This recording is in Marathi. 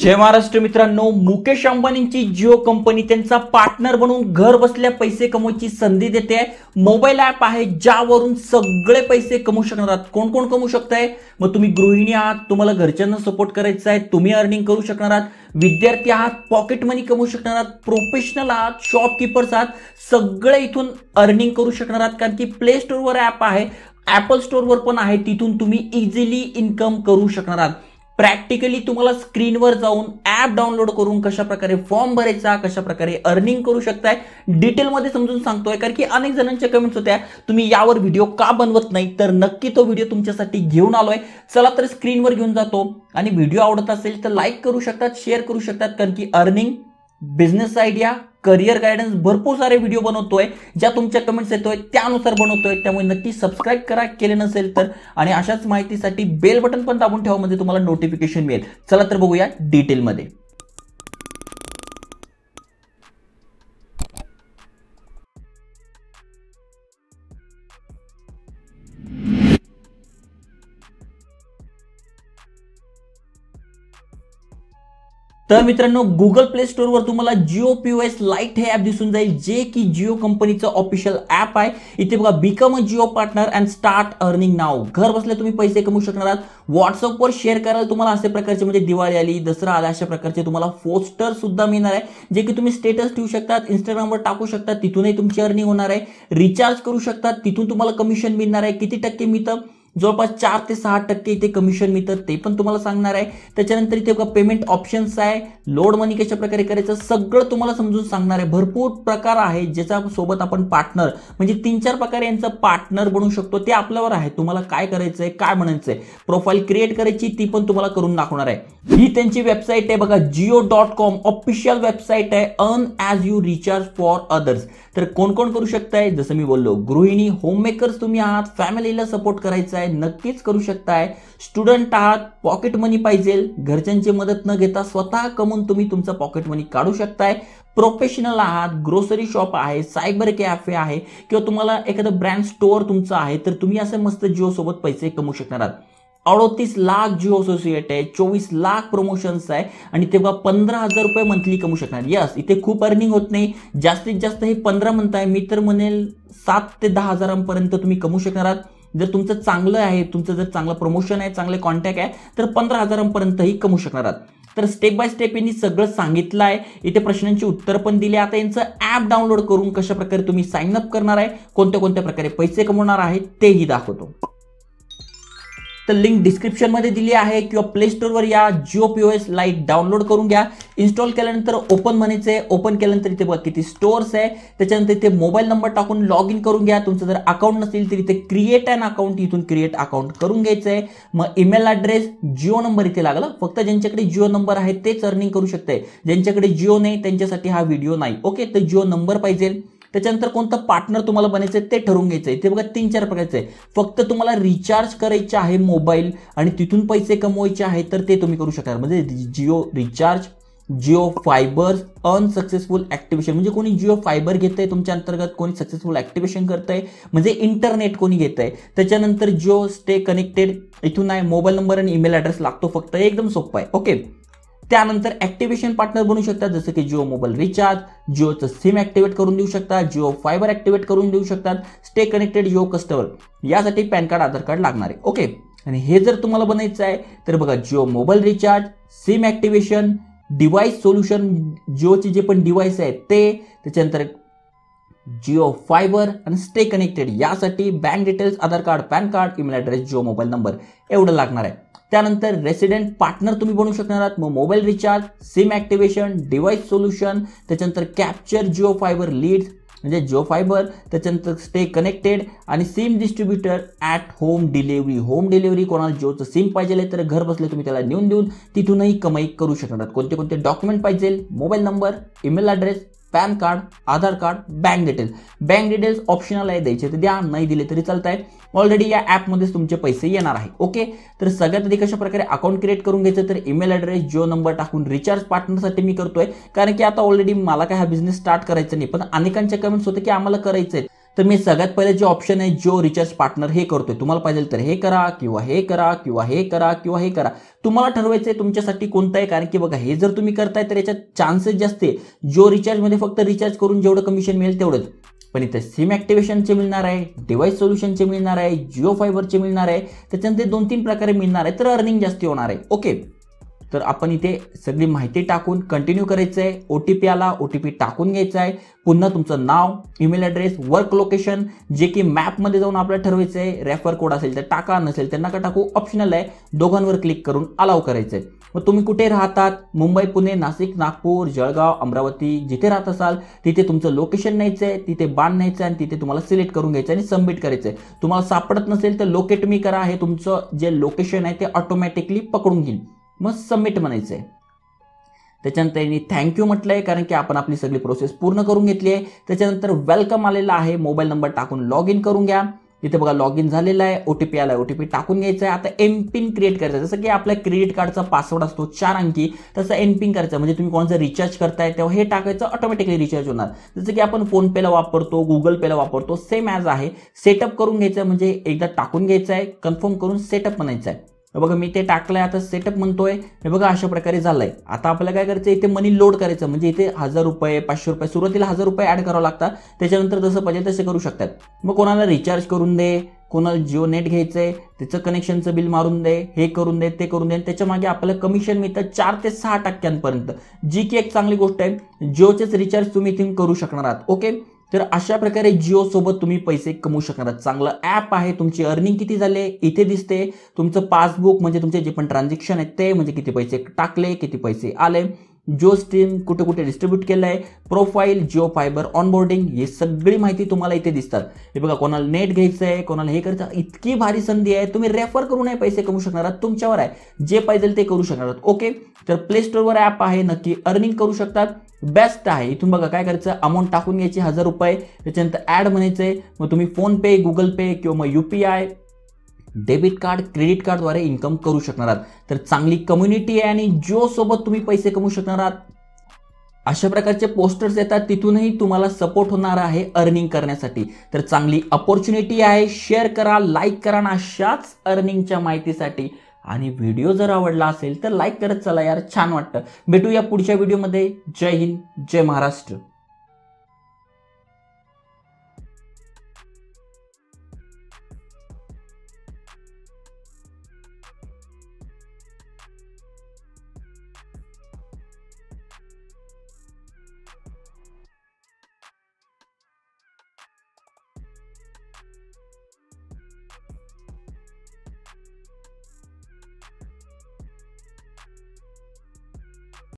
जय महाराष्ट्र मित्रांनो मुकेश अंबानींची जिओ कंपनी त्यांचा पार्टनर बनवून घर बसल्या पैसे कमवायची संधी देते मोबाईल ॲप आहे ज्यावरून सगळे पैसे कमवू शकणार आहात कोण कोण कमवू शकताय मग तुम्ही गृहिणी आहात तुम्हाला घरच्यांना सपोर्ट करायचा आहे तुम्ही अर्निंग करू शकणार आहात विद्यार्थी आहात पॉकेट मनी कमवू शकणार आहात प्रोफेशनल आहात शॉपकीपर्स आहात सगळे इथून अर्निंग करू शकणार आहात कारण की प्ले स्टोरवर ॲप आहे ॲपल स्टोरवर पण आहे तिथून तुम्ही इझिली इन्कम करू शकणार प्रॅक्टिकली तुम्हाला स्क्रीनवर जाऊन ॲप डाउनलोड करून कशा फॉर्म भरायचा कशा प्रकारे अर्निंग करू शकताय डिटेलमध्ये समजून सांगतोय कारण की अनेक जणांच्या कमेंट्स होत्या तुम्ही यावर व्हिडिओ का बनवत नाही तर नक्की तो व्हिडिओ तुमच्यासाठी घेऊन आलोय चला तर स्क्रीनवर घेऊन जातो आणि व्हिडिओ आवडत असेल तर लाईक करू शकतात शेअर करू शकतात कारण की earning business idea career guidance भरपूर सारे व्हिडिओ बनवतोय ज्या तुमच्या कमेंट्स येतोय त्यानुसार बनवतोय त्यामुळे नक्की सबस्क्राईब करा केले नसेल तर आणि अशाच माहितीसाठी बेल बटन पण दाबून ठेवा म्हणजे तुम्हाला नोटिफिकेशन मिळेल चला तर बघूया डिटेलमध्ये तर मित्रांनो गुगल प्ले स्टोअरवर तुम्हाला जिओ पी एस लाईट हे ॲप दिसून जाईल जे की जिओ कंपनीचं ऑफिशियल ॲप आहे इथे बघा become a Jio partner and start earning नाव घर बसल्या तुम्ही पैसे कमवू शकणार आहात व्हॉट्सअपवर शेअर करायला तुम्हाला असे प्रकारचे म्हणजे दिवाळी आली दसरा आला अशा प्रकारचे तुम्हाला पोस्टर सुद्धा मिळणार आहे जे की तुम्ही स्टेटस ठेवू शकतात इंस्टाग्रामवर टाकू शकतात तिथूनही तुमची अर्निंग होणार आहे रिचार्ज करू शकतात तिथून तुम्हाला कमिशन मिळणार आहे किती टक्के मिळतं जवळपास चार ते सहा टक्के इथे कमिशन मिळतं ते पण तुम्हाला सांगणार आहे त्याच्यानंतर इथे बघा पेमेंट ऑप्शन्स आहे लोड मनी कशा प्रकारे करायचं सगळं तुम्हाला समजून सांगणार आहे भरपूर प्रकार आहे ज्याच्या सोबत आपण पार्टनर म्हणजे तीन चार प्रकारे यांचं पार्टनर बनू शकतो ते आपल्यावर आहे तुम्हाला काय करायचं आहे काय म्हणायचं आहे प्रोफाईल क्रिएट करायची ती पण तुम्हाला करून दाखवणार आहे ही त्यांची वेबसाईट आहे बघा Jio dot com official website आहे earn as you recharge for others तर कोण कोण करू शकताय जसं मी बोललो गृहिणी होममेकर्स तुम्ही आहात फॅमिलीला सपोर्ट करायचं आहे नक्कीच करू शकताय स्टुडंट आहात पॉकेट मनी पाहिजे घरच्यांची मदत न घेता स्वतः कमवून तुम्ही तुमचं पॉकेट मनी काढू शकताय प्रोफेशनल आहात ग्रोसरी शॉप आहे सायबर कॅफे आहे किंवा तुम्हाला एखादं ब्रँड स्टोअर तुमचं आहे तर तुम्ही असं मस्त जिओ सोबत पैसे कमवू शकणार आहात अडोतीस लाख जिओ असोसिएट आहे चोवीस लाख प्रमोशन्स आहे आणि तेव्हा पंधरा हजार रुपये मंथली कमू शकणार यस इथे खूप अर्निंग होत नाही जास्तीत जास्त हे पंधरा मंथ आहे मी तर म्हणेल सात ते दहा हजारांपर्यंत तुम्ही कमवू शकणार आहात जर तुमचं चांगलं आहे तुमचं जर चांगलं प्रमोशन आहे चांगले कॉन्टॅक्ट आहे तर पंधरा हजारांपर्यंतही कमवू शकणार आहात तर स्टेप बाय स्टेप यांनी सगळं सांगितलं आहे इथे प्रश्नांची उत्तर पण दिली आता यांचं ॲप डाउनलोड करून कशा प्रकारे तुम्ही अप करणार आहे कोणत्या कोणत्या प्रकारे पैसे कमवणार आहे तेही दाखवतो तर लिंक डिस्क्रिप्शनमध्ये दिली आहे किंवा प्ले स्टोरवर या Jio P O S lite download करून घ्या इन्स्टॉल केल्यानंतर ओपन म्हणायचं आहे ओपन केल्यानंतर इथे बघा किती स्टोअर्स आहे त्याच्यानंतर इथे मोबाईल नंबर टाकून लॉग इन करून घ्या तुमचं जर अकाउंट नसेल तर इथे क्रिएट अँड अकाउंट इथून क्रिएट अकाउंट करून घ्यायचं आहे मग ईमेल ॲड्रेस जिओ नंबर इथे लागला फक्त ज्यांच्याकडे जिओ नंबर आहे तेच अर्निंग करू शकते ज्यांच्याकडे जिओ नाही त्यांच्यासाठी हा व्हिडिओ नाही ओके तर जिओ नंबर पाहिजे त्याच्यानंतर कोणतं पार्टनर तुम्हाला बनायचं ते ठरवून घ्यायचं आहे ते बघा तीन चार प्रकारचं आहे फक्त तुम्हाला रिचार्ज करायचे आहे मोबाईल आणि तिथून पैसे कमवायचे आहे तर ते तुम्ही करू शकणार म्हणजे Jio recharge Jio fiber unsuccessful activation म्हणजे कोणी जिओ फायबर घेत आहे तुमच्या अंतर्गत कोणी सक्सेसफुल ॲक्टिव्हेशन करत आहे म्हणजे इंटरनेट कोणी घेत आहे त्याच्यानंतर जिओ स्टे कनेक्टेड इथून आहे मोबाईल नंबर आणि ईमेल ॲड्रेस लागतो फक्त एकदम सोपं आहे ओके त्यानंतर ॲक्टिवेशन पार्टनर बनू शकतात जसं की जिओ मोबाईल रिचार्ज जिओचं सिम ऍक्टिव्हेट करून देऊ शकतात जिओ फायबर ऍक्टिव्हेट करून देऊ शकतात स्टे कनेक्टेड जिओ कस्टमर यासाठी पॅन कार्ड आधार कार्ड लागणार आहे ओके आणि हे जर तुम्हाला बनायचं आहे तर बघा Jio mobile recharge sim activation device solution जिओचे जे पण डिवाइस आहेत ते त्याच्यानंतर जिओ फायबर आणि स्टे कनेक्टेड यासाठी bank details Aadhaar card PAN card email address Jio mobile number एवढं लागणार आहे त्यानंतर रेसिडेंट पार्टनर तुम्ही बनू शकणार आहात मग mobile recharge sim activation device solution त्याच्यानंतर कॅप्चर जिओ फायबर लीड म्हणजे जो फायबर त्याच्यानंतर स्टे कनेक्टेड आणि sim distributor at home delivery home delivery कोणाला जिओचं सिम पाहिजे तर घर बसले तुम्ही त्याला नेऊन देऊन तिथूनही कमाई करू शकणार कोणते कोणते डॉक्युमेंट पाहिजे mobile number email address PAN card Aadhaar card bank details bank details optional आहे द्यायचे तर द्या नाही दिले तरी चालत आहे ऑलरेडी या ॲपमध्येच तुमचे पैसे येणार आहे ओके तर सगळ्यात आधी कशा प्रकारे अकाउंट क्रिएट करून घ्यायचं तर ईमेल ॲड्रेस जिओ नंबर टाकून रिचार्ज पार्टनरसाठी मी करतोय कारण की आता ऑलरेडी मला काय हा बिझनेस स्टार्ट करायचा नाही पण अनेकांच्या कमेंट्स होते की आम्हाला करायचं आहे तर मी सगळ्यात पहिले जे ऑप्शन आहे जो रिचार्ज पार्टनर हे करतोय तुम्हाला पाहिजे तर हे करा किंवा हे करा किंवा हे करा किंवा हे करा तुम्हाला ठरवायचं आहे तुमच्यासाठी कोणतं आहे कारण की बघा हे जर तुम्ही करताय तर याच्यात चान्सेस जास्त आहे जो रिचार्जमध्ये फक्त रिचार्ज करून जेवढं कमिशन मिळेल तेवढंच पण इथे सिम ॲक्टिवेशनचे मिळणार आहे डिवाईस सोल्युशनचे मिळणार आहे जिओ फायबरचे मिळणार आहे त्याच्यानंतर दोन तीन प्रकारे मिळणार आहे तर अर्निंग जास्त होणार आहे ओके तर आपण इथे सगळी माहिती टाकून कंटिन्यू करायचं आहे ओ टी पी आला ओ टी पी टाकून घ्यायचा आहे पुन्हा तुमचं नाव ईमेल ॲड्रेस वर्क लोकेशन जे की मॅपमध्ये जाऊन आपल्याला ठरवायचं आहे रेफर कोड असेल तर टाका नसेल तर नका टाकू ऑप्शनल आहे दोघांवर क्लिक करून अलाव करायचं आहे मग तुम्ही कुठे राहतात मुंबई पुणे नाशिक नागपूर जळगाव अमरावती जिथे राहत असाल तिथे तुमचं लोकेशन न्यायचं आहे तिथे बाण न्यायचं आहे आणि तिथे तुम्हाला सिलेक्ट करून घ्यायचं आणि सबमिट करायचं आहे तुम्हाला सापडत नसेल तर लोकेट मी करा हे तुमचं जे लोकेशन आहे ते ऑटोमॅटिकली पकडून घेईल मग सबमिट म्हणायचं आहे त्याच्यानंतर यांनी थँक्यू म्हटलं आहे कारण की आपण आपली सगळी प्रोसेस पूर्ण करून घेतली आहे त्याच्यानंतर वेलकम आलेला आहे मोबाईल नंबर टाकून लॉग इन करून घ्या इथे बघा लॉग इन झालेला आहे ओ टी पी आला आहे ओ टी पी टाकून घ्यायचं आहे आता एम पिन क्रिएट करायचं जसं की आपल्या क्रेडिट कार्डचा पासवर्ड असतो चार अंकी तसं एम पिन करायचं म्हणजे तुम्ही कोणाचं रिचार्ज करताय तेव्हा हे टाकायचं ऑटोमॅटिकली रिचार्ज होणार जसं की आपण फोनपेला वापरतो गुगल पेला वापरतो सेम ॲज आहे सेटअप करून घ्यायचं म्हणजे एकदा टाकून घ्यायचं आहे कन्फर्म करून सेटअप म्हणायचं आहे बघा मी ते टाकलंय आता सेटअप म्हणतोय हे बघा अशा प्रकारे झालंय आता आपल्याला काय करायचं इथे मनी लोड करायचं म्हणजे इथे हजार रुपये पाचशे रुपये सुरुवातीला हजार रुपये ऍड करावं लागतात त्याच्यानंतर जसं पाहिजे तसे करू शकतात मग कोणाला रिचार्ज करून दे कोणाला जिओ नेट घ्यायचं आहे त्याचं कनेक्शनचं बिल मारून दे हे करून दे ते करून दे आणि त्याच्या मागे आपल्याला कमिशन मिळतं चार ते सहा टक्क्यांपर्यंत जी की एक चांगली गोष्ट आहे जिओचेच रिचार्ज तुम्ही इथून करू शकणार आहात ओके तर अशा प्रकारे सोबत तुम्ही पैसे कमवू शकणार चांगलं ॲप आहे तुमची अर्निंग किती झाले इथे दिसते तुमचं पासबुक म्हणजे तुमचे जे पण ट्रान्झॅक्शन आहेत ते म्हणजे किती पैसे टाकले किती पैसे आले जिओ स्ट्रीम कुठे कुठे डिस्ट्रीब्यूट केलं आहे प्रोफाईल जिओ फायबर ऑनबोर्डिंग हे सगळी माहिती तुम्हाला इथे दिसतात हे बघा कोणाला नेट घ्यायचं आहे कोणाला हे करायचं इतकी भारी संधी आहे तुम्ही रेफर करून पैसे कमवू शकणार आहात तुमच्यावर आहे जे पाहिजे ते करू शकणार आहात ओके तर प्ले स्टोरवर ॲप आहे नक्की अर्निंग करू शकतात बेस्ट आहे इथून बघा काय करायचं अमाऊंट टाकून घ्यायची हजार रुपये त्याच्यानंतर ॲड म्हणायचं आहे मग तुम्ही फोनपे गुगल पे किंवा मग यू डेबिट कार्ड क्रेडिट कार्डद्वारे इन्कम करू शकणार आहात तर चांगली कम्युनिटी आहे आणि जो सोबत तुम्ही पैसे कमवू शकणार आहात अशा प्रकारचे पोस्टर्स येतात तिथूनही तुम्हाला सपोर्ट होणार आहे अर्निंग करण्यासाठी तर चांगली अपॉर्च्युनिटी आहे शेअर करा लाईक करा ना अशाच अर्निंगच्या माहितीसाठी आणि व्हिडिओ जर आवडला असेल तर लाईक करत चला यार छान वाटतं भेटूया पुढच्या व्हिडिओमध्ये जय हिंद जय महाराष्ट्र